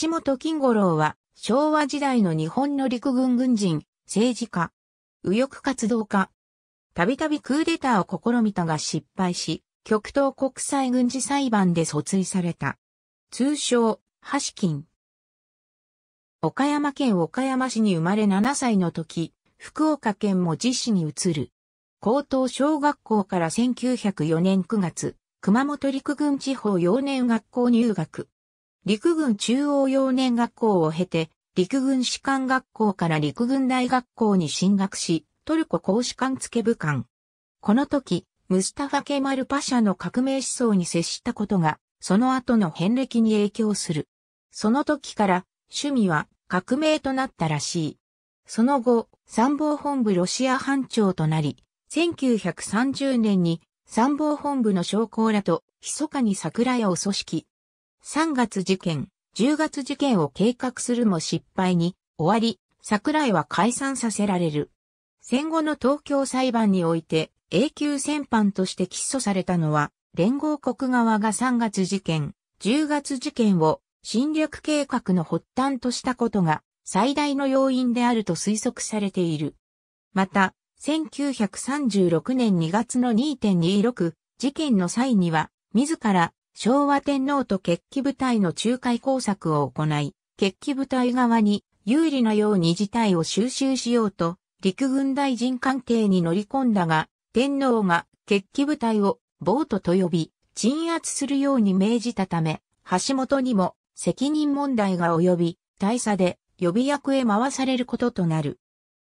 橋本金五郎は、昭和時代の日本の陸軍軍人、政治家、右翼活動家。たびたびクーデターを試みたが失敗し、極東国際軍事裁判で訴追された。通称、橋金。岡山県岡山市に生まれ7歳の時、福岡県も実施に移る。高等小学校から1904年9月、熊本陸軍地方幼年学校入学。陸軍中央幼年学校を経て、陸軍士官学校から陸軍大学校に進学し、トルコ公士官付部官。この時、ムスタファ・ケマル・パシャの革命思想に接したことが、その後の遍歴に影響する。その時から、趣味は革命となったらしい。その後、参謀本部ロシア班長となり、1930年に参謀本部の将校らと密かに桜屋を組織、3月事件、10月事件を計画するも失敗に終わり、桜井は解散させられる。戦後の東京裁判において永久戦犯として起訴されたのは、連合国側が3月事件、10月事件を侵略計画の発端としたことが最大の要因であると推測されている。また、1936年2月の2.26事件の際には、自ら昭和天皇と決起部隊の仲介工作を行い、決起部隊側に有利なように事態を収集しようと、陸軍大臣官邸に乗り込んだが、天皇が決起部隊をボートと呼び、鎮圧するように命じたため、橋本にも責任問題が及び、大佐で予備役へ回されることとなる。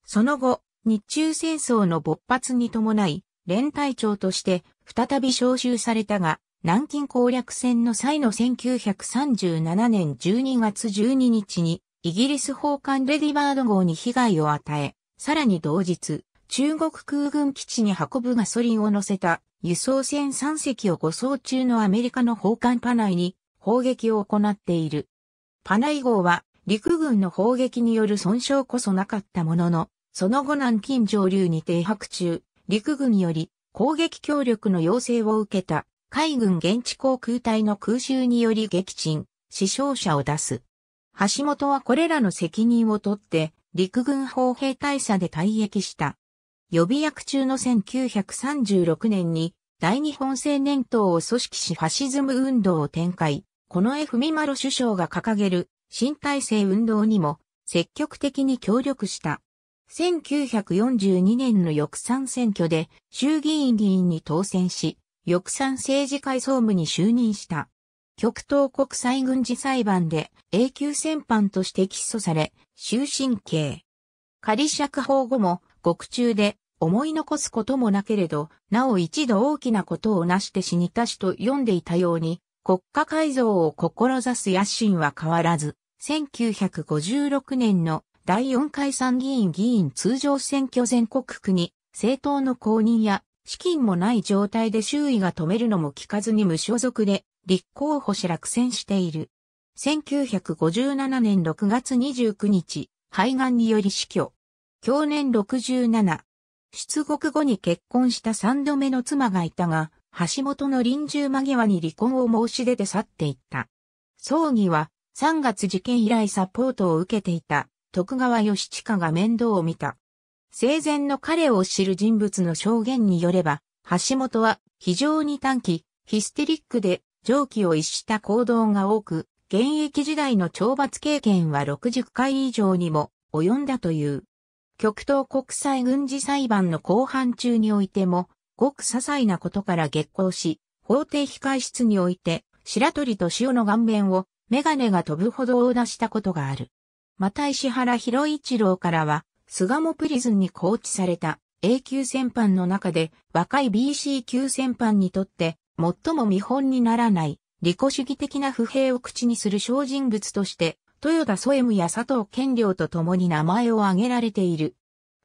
その後、日中戦争の勃発に伴い、連隊長として再び召集されたが、南京攻略戦の際の1937年12月12日に、イギリス砲艦レディバード号に被害を与え、さらに同日、中国空軍基地に運ぶガソリンを乗せた輸送船3隻を護送中のアメリカの砲艦パナイに砲撃を行っている。パナイ号は陸軍の砲撃による損傷こそなかったものの、その後南京上流に停泊中、陸軍より攻撃協力の要請を受けた海軍現地航空隊の空襲により撃沈、死傷者を出す。橋本はこれらの責任を取って、陸軍砲兵大佐で退役した。予備役中の1936年に、大日本青年党を組織しファシズム運動を展開、このミマロ首相が掲げる新体制運動にも積極的に協力した。1942年の翌3選挙で衆議院議員に当選し、翌賛政治会総務に就任した。極東国際軍事裁判で永久戦犯として起訴され、終身刑。仮釈放後も獄中で思い残すこともなけれど、なお一度大きなことをなして死にたしと読んでいたように、国家改造を志す野心は変わらず、1956年の第4回参議院議員通常選挙全国区に政党の公認や資金もない状態で周囲が止めるのも聞かずに無所属で立候補し落選している。1957年6月29日、肺がんにより死去。去年67。出国後に結婚した三度目の妻がいたが、橋本の臨終間際に離婚を申し出て去っていった。葬儀は3月事件以来サポートを受けていた徳川義親が面倒を見た。生前の彼を知る人物の証言によれば、橋本は非常に短期、ヒステリックで上気を逸した行動が多く、現役時代の懲罰経験は60回以上にも及んだという。極東国際軍事裁判の後半中においても、ごく些細なことから激行し、法廷控室において、白鳥と塩の顔面を、メガネが飛ぶほど大出したことがある。また石原博一郎からは、菅もプリズンに拘置された A 級戦犯の中で若い BC 級戦犯にとって最も見本にならない利己主義的な不平を口にする小人物として豊田ソエムや佐藤健良と共に名前を挙げられている。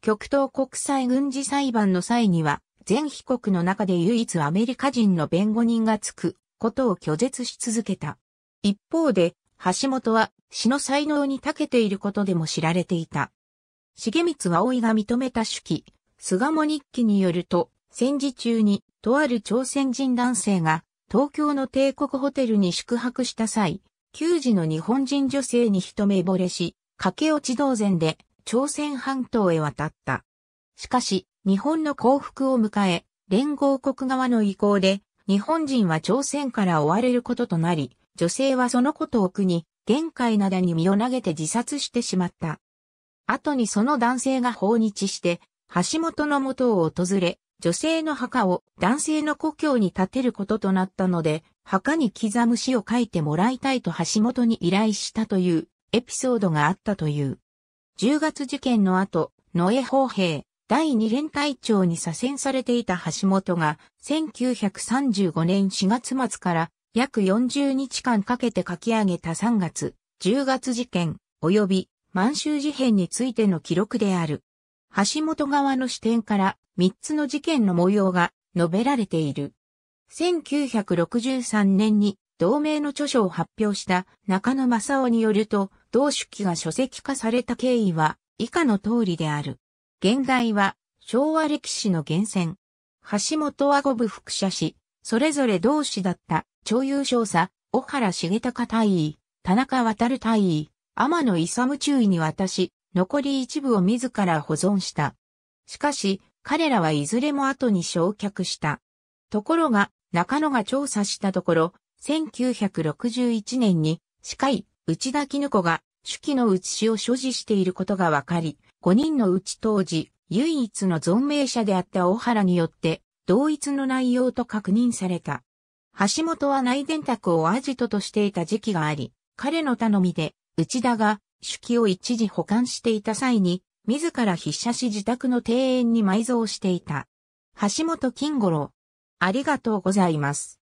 極東国際軍事裁判の際には全被告の中で唯一アメリカ人の弁護人がつくことを拒絶し続けた。一方で、橋本は詩の才能に長けていることでも知られていた。重光葵が認めた手記、菅も日記によると、戦時中に、とある朝鮮人男性が、東京の帝国ホテルに宿泊した際、旧時の日本人女性に一目惚れし、駆け落ち同然で、朝鮮半島へ渡った。しかし、日本の降伏を迎え、連合国側の意向で、日本人は朝鮮から追われることとなり、女性はそのことを苦に、玄界灘に身を投げて自殺してしまった。後にその男性が訪日して、橋本の元を訪れ、女性の墓を男性の故郷に建てることとなったので、墓に刻む詩を書いてもらいたいと橋本に依頼したというエピソードがあったという。10月事件の後、野江砲兵、第2連隊長に左遷されていた橋本が、1935年4月末から約40日間かけて書き上げた3月、10月事件、及び満州事変についての記録である。橋本側の視点から3つの事件の模様が述べられている。1963年に同盟の著書を発表した中野正夫によると、同主記が書籍化された経緯は以下の通りである。現代は昭和歴史の源泉。橋本は五部副社史、それぞれ同志だった、超優勝者、小原重隆大尉、田中渡大尉、天野勇注意に渡し、残り一部を自ら保存した。しかし、彼らはいずれも後に焼却した。ところが、中野が調査したところ、1961年に、司会、内田絹子が、手記の写しを所持していることが分かり、5人のうち当時、唯一の存命者であった大原によって、同一の内容と確認された。橋本は内伝卓をアジトとしていた時期があり、彼の頼みで内田が手記を一時保管していた際に、自ら筆写し自宅の庭園に埋蔵していた。橋本金五郎。ありがとうございます。